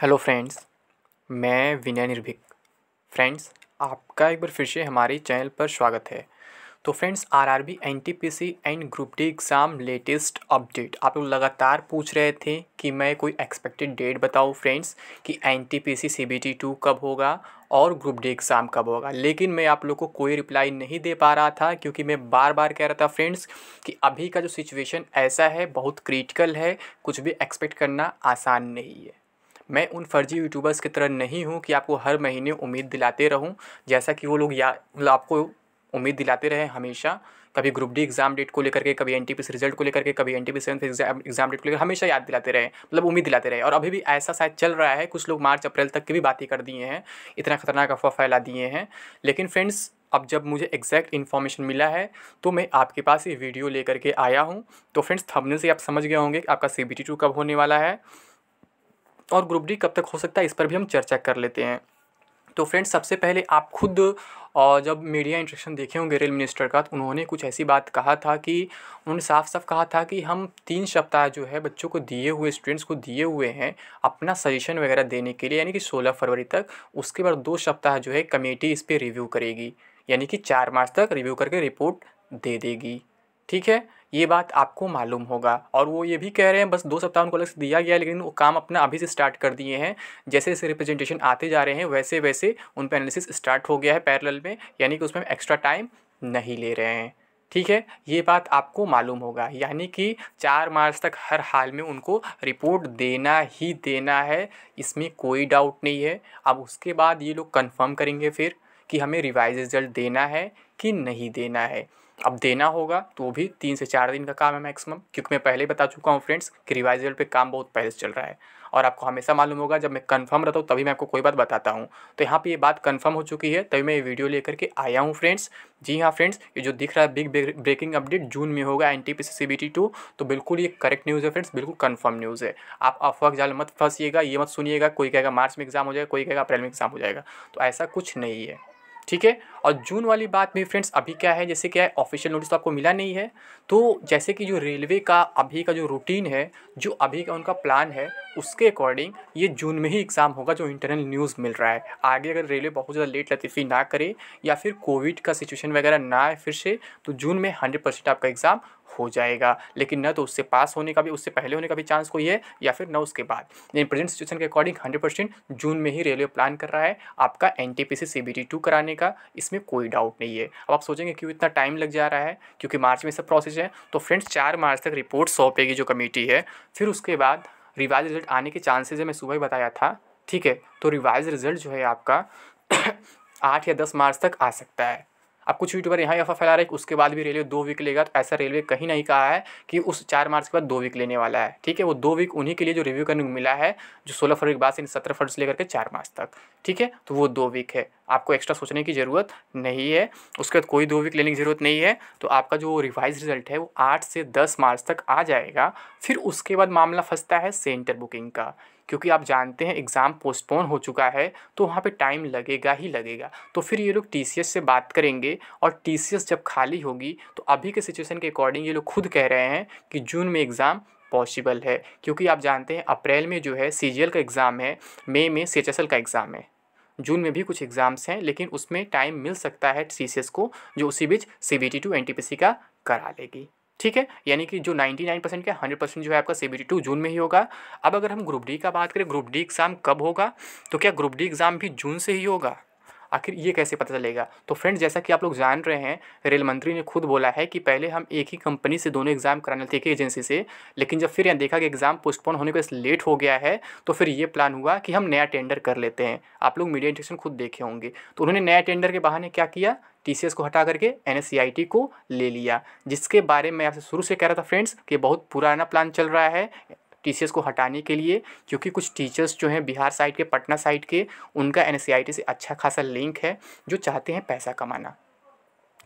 hello friends मैं विनय निर्भिक friends आपका एक बार फिर से हमारे चैनल पर स्वागत है तो friends RRB NTPC and group D exam latest update आप लोग लगातार पूछ रहे थे कि मैं कोई एक्सपेक्टेड डेट बताऊं फ्रेंड्स कि एनटीपीसी सीबीटी टू कब होगा और ग्रुप डी एग्ज़ाम कब होगा लेकिन मैं आप लोग को कोई रिप्लाई नहीं दे पा रहा था क्योंकि मैं बार बार कह रहा था फ्रेंड्स कि अभी का जो सिचुएशन ऐसा है बहुत क्रिटिकल है कुछ भी एक्सपेक्ट करना आसान नहीं है मैं उन फर्जी यूट्यूबर्स की तरह नहीं हूँ कि आपको हर महीने उम्मीद दिलाते रहूँ जैसा कि वो लोग या मतलब आपको उम्मीद दिलाते रहे हमेशा कभी ग्रुप डी एग्जाम डेट को लेकर के कभी एन टी पी रिजल्ट को लेकर के कभी N T P seven exam date को लेकर हमेशा याद दिलाते रहे मतलब उम्मीद दिलाते रहे और अभी भी ऐसा शायद चल रहा है कुछ लोग मार्च अप्रैल तक की भी बातें कर दिए हैं इतना खतरनाक अफवाह फैला दिए हैं लेकिन फ्रेंड्स अब जब मुझे एग्जैक्ट इन्फॉर्मेशन मिला है तो मैं आपके पास ये वीडियो लेकर के आया हूँ तो फ्रेंड्स थंबनेल से आप समझ गए होंगे कि आपका सी बी टी टू कब होने वाला है और ग्रुप डी कब तक हो सकता है इस पर भी हम चर्चा कर लेते हैं तो फ्रेंड्स सबसे पहले आप खुद और जब मीडिया इंट्रेक्शन देखे होंगे रेल मिनिस्टर का तो उन्होंने कुछ ऐसी बात कहा था कि उन्होंने साफ साफ कहा था कि हम तीन सप्ताह जो है बच्चों को दिए हुए स्टूडेंट्स को दिए हुए हैं अपना सजेशन वगैरह देने के लिए यानी कि सोलह फरवरी तक उसके बाद दो सप्ताह जो है कमेटी इस पर रिव्यू करेगी यानी कि चार मार्च तक रिव्यू करके रिपोर्ट दे देगी ठीक है ये बात आपको मालूम होगा और वो ये भी कह रहे हैं बस दो सप्ताह उनको अलग से दिया गया लेकिन वो काम अपना अभी से स्टार्ट कर दिए हैं जैसे जैसे रिप्रेजेंटेशन आते जा रहे हैं वैसे वैसे उन पर एनालिसिस स्टार्ट हो गया है पैरेलल में यानी कि उसमें एक्स्ट्रा टाइम नहीं ले रहे हैं ठीक है ये बात आपको मालूम होगा यानी कि चार मार्च तक हर हाल में उनको रिपोर्ट देना ही देना है इसमें कोई डाउट नहीं है अब उसके बाद ये लोग कंफर्म करेंगे फिर कि हमें रिवाइज रिजल्ट देना है कि नहीं देना है अब देना होगा तो वो भी तीन से चार दिन का काम है मैक्सिमम क्योंकि मैं पहले ही बता चुका हूँ फ्रेंड्स कि रिवाइजल पे काम बहुत पहले से चल रहा है और आपको हमेशा मालूम होगा जब मैं कंफर्म रहता हूँ तभी मैं आपको कोई बात बताता हूँ तो यहाँ पे ये बात कंफर्म हो चुकी है तभी मैं ये वीडियो लेकर के आया हूँ फ्रेंड्स जी हाँ फ्रेंड्स ये जो दिख रहा है बिग ब्रेकिंग अपडेट जून में होगा N T P C B T two तो बिल्कुल ये करेक्ट न्यूज़ है फ्रेंड्स बिल्कुल कन्फर्म न्यूज़ है आप अफवाह जाल मत फंसीएगा ये मत सुनिएगा कोई कहेगा मार्च में एग्ज़ाम हो जाएगा कोई कहेगा अप्रैल में एग्ज़ाम हो जाएगा तो ऐसा कुछ नहीं है ठीक है और जून वाली बात में फ्रेंड्स अभी क्या है जैसे क्या है ऑफिशियल नोटिस तो आपको मिला नहीं है तो जैसे कि जो रेलवे का अभी का जो रूटीन है जो अभी का उनका प्लान है उसके अकॉर्डिंग ये जून में ही एग्ज़ाम होगा जो इंटरनल न्यूज़ मिल रहा है आगे अगर रेलवे बहुत ज़्यादा लेट लतीफ़ी ना करे या फिर कोविड का सिचुएशन वगैरह ना आए फिर से तो जून में हंड्रेड परसेंट आपका एग्ज़ाम हो जाएगा लेकिन न तो उससे पास होने का भी उससे पहले होने का भी चांस कोई है या फिर न उसके बाद लेकिन प्रेजेंट सिचुएशन के अकॉर्डिंग हंड्रेड परसेंट जून में ही रेलवे प्लान कर रहा है आपका N T P C C B T two कराने का इसमें कोई डाउट नहीं है अब आप सोचेंगे क्यों इतना टाइम लग जा रहा है क्योंकि मार्च में सब प्रोसेस है तो फ्रेंड्स चार मार्च तक रिपोर्ट सौंपेगी जो कमेटी है फिर उसके बाद रिवाइज रिजल्ट आने के चांसेज है मैं सुबह ही बताया था ठीक है तो रिवाइज रिजल्ट जो है आपका आठ या दस मार्च तक आ सकता है अब कुछ यूट्यूबर यहाँ अफवाह फैला रहे हैं कि उसके बाद भी रेलवे दो वीक लेगा तो ऐसा रेलवे कहीं नहीं कहा है कि उस चार मार्च के बाद दो वीक लेने वाला है ठीक है वो दो वीक उन्हीं के लिए जो रिव्यू करने को मिला है जो सोलह फरवरी के बाद से सत्रह फरवरी से लेकर के चार मार्च तक ठीक है तो वो दो वीक है आपको एक्स्ट्रा सोचने की ज़रूरत नहीं है उसके बाद कोई दो वीक लेने की ज़रूरत नहीं है तो आपका जो रिवाइज रिजल्ट है वो आठ से दस मार्च तक आ जाएगा फिर उसके बाद मामला फंसता है सेंटर बुकिंग का क्योंकि आप जानते हैं एग्ज़ाम पोस्टपोन हो चुका है तो वहाँ पे टाइम लगेगा ही लगेगा तो फिर ये लोग टी से बात करेंगे और टी जब खाली होगी तो अभी के सिचुएशन के अकॉर्डिंग ये लोग खुद कह रहे हैं कि जून में एग्ज़ाम पॉसिबल है क्योंकि आप जानते हैं अप्रैल में जो है सी का एग्ज़ाम है मई में सी का एग्ज़ाम है जून में भी कुछ एग्ज़ाम्स हैं लेकिन उसमें टाइम मिल सकता है टी को जो उसी बीच C B T two N T P C का करा लेगी ठीक है यानी कि जो 99 परसेंट क्या हंड्रेड परसेंट जो है आपका सी जून में ही होगा अब अगर हम ग्रुप डी का बात करें ग्रुप डी एग्ज़ाम कब होगा तो क्या ग्रुप डी एग्ज़ाम भी जून से ही होगा आखिर ये कैसे पता चलेगा तो फ्रेंड्स जैसा कि आप लोग जान रहे हैं रेल मंत्री ने खुद बोला है कि पहले हम एक ही कंपनी से दोनों एग्ज़ाम कराने थे कि एजेंसी से लेकिन जब फिर यहाँ देखा कि एग्ज़ाम पोस्टपोन होने बस लेट हो गया है तो फिर ये प्लान हुआ कि हम नया टेंडर कर लेते हैं आप लोग मीडिया इंटेक्शन खुद देखे होंगे तो उन्होंने नया टेंडर के बहाने क्या किया टी को हटा करके एन को ले लिया जिसके बारे में आपसे शुरू से कह रहा था फ्रेंड्स कि बहुत पुराना प्लान चल रहा है टी को हटाने के लिए क्योंकि कुछ टीचर्स जो हैं बिहार साइड के पटना साइड के उनका एन से अच्छा खासा लिंक है जो चाहते हैं पैसा कमाना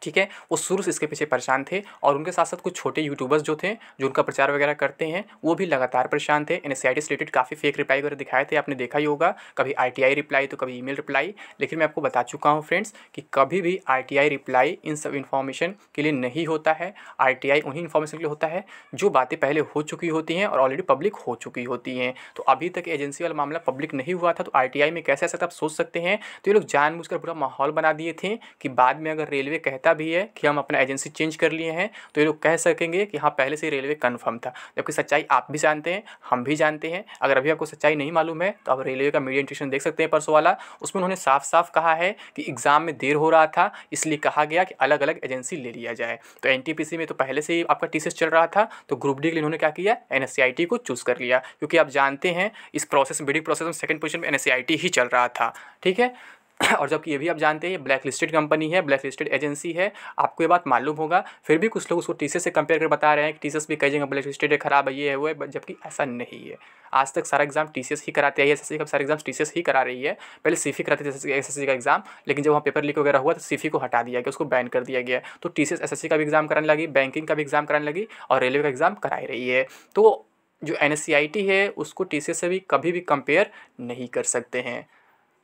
ठीक है वो शुरू से इसके पीछे परेशान थे और उनके साथ साथ कुछ छोटे यूट्यूबर्स जो थे जो उनका प्रचार वगैरह करते हैं वो भी लगातार परेशान थे एन से रिलेटेड काफ़ी फेक रिप्लाई वगैरह दिखाए थे आपने देखा ही होगा कभी आई रिप्लाई तो कभी ई रिप्लाई लेकिन मैं आपको बता चुका हूँ फ्रेंड्स कि कभी भी आई रिप्लाई इन सब इन्फॉर्मेशन के लिए नहीं होता है आई उन्हीं इन्फॉर्मेशन के लिए होता है जो बातें पहले हो चुकी होती हैं और ऑलरेडी पब्लिक हो चुकी होती हैं तो अभी तक एजेंसी वाला मामला पब्लिक नहीं हुआ था तो आई में कैसे ऐसा था आप सोच सकते हैं तो ये लोग जानबूझकर पूरा माहौल बना दिए थे कि बाद में अगर रेलवे कहता पता भी है कि हम अपना एजेंसी चेंज कर लिए हैं तो ये लोग कह सकेंगे कि हाँ पहले से रेलवे कन्फर्म था जबकि सच्चाई आप भी जानते हैं हम भी जानते हैं अगर अभी आपको सच्चाई नहीं मालूम है तो आप रेलवे का मीडिया इंटेशन देख सकते हैं परसों वाला उसमें उन्होंने साफ साफ कहा है कि एग्ज़ाम में देर हो रहा था इसलिए कहा गया कि अलग अलग एजेंसी ले लिया जाए तो एन में तो पहले से ही आपका टी चल रहा था तो ग्रुप डी के लिए उन्होंने क्या किया एन e को चूज़ कर लिया क्योंकि आप जानते हैं इस प्रोसेस में बिडिंग प्रोसेस में सेकंड पोजिशन में एन ही चल रहा था ठीक है और जबकि ये भी आप जानते हैं ये ब्लैक लिस्टेड कंपनी है ब्लैक लिस्टेड एजेंसी है आपको ये बात मालूम होगा फिर भी कुछ लोग उसको टी से कंपेयर कर बता रहे हैं कि टी भी कई जगह ब्लैक लिस्टेड है ख़राब है ये है वो है जबकि ऐसा नहीं है आज तक सारा एग्जाम टी ही कराते आई एस एस का सारा एग्जाम टी ही करा रही है पहले सीफी कराते थे एस का एग्जाम लेकिन जब वहाँ पेपर लीक वगैरह हुआ तो सीफी को हटा दिया गया उसको बैन कर दिया गया तो टी सी एस का भी एग्जाम कराने लगी बैंकिंग का भी एग्जाम कराने लगी और रेलवे का एग्जाम कराई रही है तो जो एन है उसको टी से भी कभी भी कंपेयर नहीं कर सकते हैं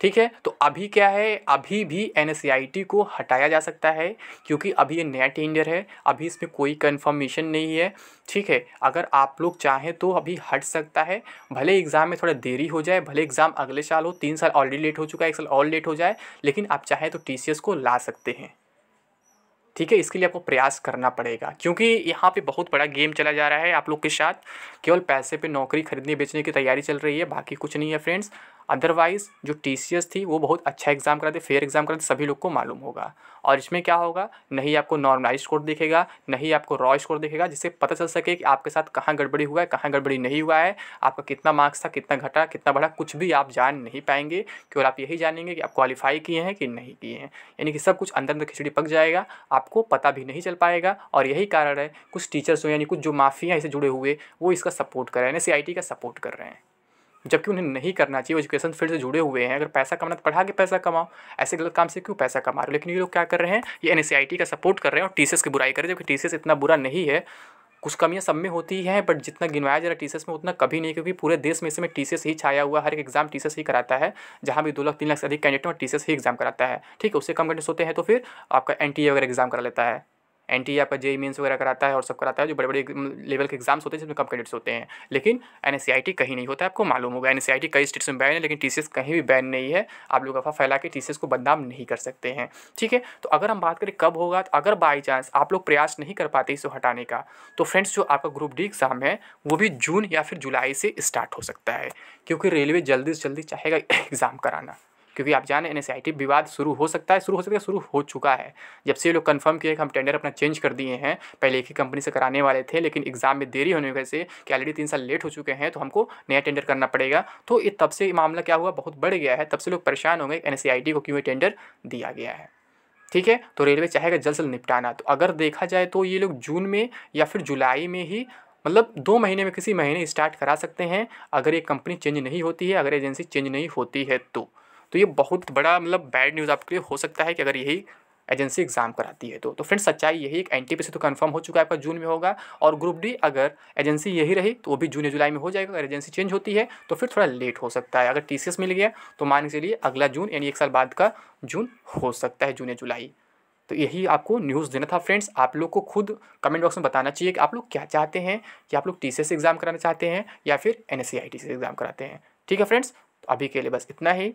ठीक है तो अभी क्या है अभी भी एन को हटाया जा सकता है क्योंकि अभी ये नया टेंडर है अभी इसमें कोई कंफर्मेशन नहीं है ठीक है अगर आप लोग चाहें तो अभी हट सकता है भले एग्ज़ाम में थोड़ा देरी हो जाए भले एग्ज़ाम अगले साल हो तीन साल ऑलरेडी लेट हो चुका है एक साल और लेट हो जाए लेकिन आप चाहें तो टी को ला सकते हैं ठीक है इसके लिए आपको प्रयास करना पड़ेगा क्योंकि यहाँ पे बहुत बड़ा गेम चला जा रहा है आप लोग के साथ केवल पैसे पे नौकरी खरीदने बेचने की तैयारी चल रही है बाकी कुछ नहीं है फ्रेंड्स अदरवाइज़ जो टी थी वो बहुत अच्छा एग्ज़ाम कराते फेयर एग्ज़ाम कराते सभी लोग को मालूम होगा और इसमें क्या होगा नहीं आपको नॉर्मलाइज स्कोर दिखेगा नहीं आपको रॉ स्कोर दिखेगा जिससे पता चल सके कि आपके साथ कहाँ गड़बड़ी हुआ है कहाँ गड़बड़ी नहीं हुआ है आपका कितना मार्क्स था कितना घटा कितना बढ़ा कुछ भी आप जान नहीं पाएंगे केवल आप यही जानेंगे कि आप क्वालिफाई किए हैं कि नहीं किए हैं यानी कि सब कुछ अंदर अंदर खिचड़ी पक जाएगा आप आपको पता भी नहीं चल पाएगा और यही कारण है कुछ टीचर्स हो यानी कुछ जो माफिया इसे जुड़े हुए वो इसका सपोर्ट कर रहे हैं यानी सी का सपोर्ट कर रहे हैं जबकि उन्हें नहीं करना चाहिए एजुकेशन फील्ड से जुड़े हुए हैं अगर पैसा कमाना तो पढ़ा के पैसा कमाओ ऐसे गलत काम से क्यों पैसा कमा रहे हो लेकिन ये लोग क्या कर रहे हैं ये एन का सपोर्ट कर रहे हैं और टी की बुराई कर रहे हैं जबकि टी इतना बुरा नहीं है कुछ कमियाँ सब में होती हैं बट जितना गिनवाया जा रहा है टी में उतना कभी नहीं क्योंकि पूरे देश में इसमें टीसीएस ही छाया हुआ हर एक एग्जाम टी ही कराता है जहाँ भी दो लाख तीन लाख से अधिक कैंडिडेट में टी ही एग्जाम कराता है ठीक है उससे कम कैंडिडेट्स होते हैं तो फिर आपका एन वगैरह एग्जाम करा लेता है एन टी e आपका जेई मीन्स e वगैरह कराता है और सब कराता है जो बड़े बड़े लेवल के एग्जाम्स होते हैं जिसमें कम कैंडिडेट्स होते हैं लेकिन एन कहीं नहीं होता है आपको मालूम होगा एन कई स्टेट्स में बैन है लेकिन टी कहीं भी बैन नहीं है आप लोग अफवाह फैला के टी को बदनाम नहीं कर सकते हैं ठीक है तो अगर हम बात करें कब होगा तो अगर बाई चांस आप लोग प्रयास नहीं कर पाते इसे हटाने का तो फ्रेंड्स जो आपका ग्रुप डी एग्ज़ाम है वो भी जून या फिर जुलाई से स्टार्ट हो सकता है क्योंकि रेलवे जल्दी से जल्दी चाहेगा एग्ज़ाम कराना क्योंकि आप जाने एन विवाद शुरू हो सकता है शुरू हो सकता है शुरू हो चुका है जब से ये लोग कन्फर्म किए कि हम टेंडर अपना चेंज कर दिए हैं पहले एक ही कंपनी से कराने वाले थे लेकिन एग्ज़ाम में देरी होने की वजह से कि ऑलरेडी तीन साल लेट हो चुके हैं तो हमको नया टेंडर करना पड़ेगा तो ये तब से मामला क्या हुआ बहुत बढ़ गया है तब से लोग परेशान होंगे एन को क्यों टेंडर दिया गया है ठीक है तो रेलवे चाहेगा जल्द से निपटाना तो अगर देखा जाए तो ये लोग जून में या फिर जुलाई में ही मतलब दो महीने में किसी महीने स्टार्ट करा सकते हैं अगर ये कंपनी चेंज नहीं होती है अगर एजेंसी चेंज नहीं होती है तो तो ये बहुत बड़ा मतलब बैड न्यूज़ आपके लिए हो सकता है कि अगर यही एजेंसी एग्जाम कराती है तो तो फ्रेंड्स सच्चाई यही एक एनटीपीसी तो कंफर्म हो चुका है आपका जून में होगा और ग्रुप डी अगर एजेंसी यही रही तो वो भी जून या जुलाई में हो जाएगा अगर एजेंसी चेंज होती है तो फिर थोड़ा लेट हो सकता है अगर टी मिल गया तो मान के चलिए अगला जून यानी एक साल बाद का जून हो सकता है जून या जुलाई तो यही आपको न्यूज़ देना था फ्रेंड्स आप लोग को खुद कमेंट बॉक्स में बताना चाहिए कि आप लोग क्या चाहते हैं कि आप लोग टी एग्ज़ाम कराना चाहते हैं या फिर एन से एग्ज़ाम कराते हैं ठीक है फ्रेंड्स तो अभी के लिए बस इतना ही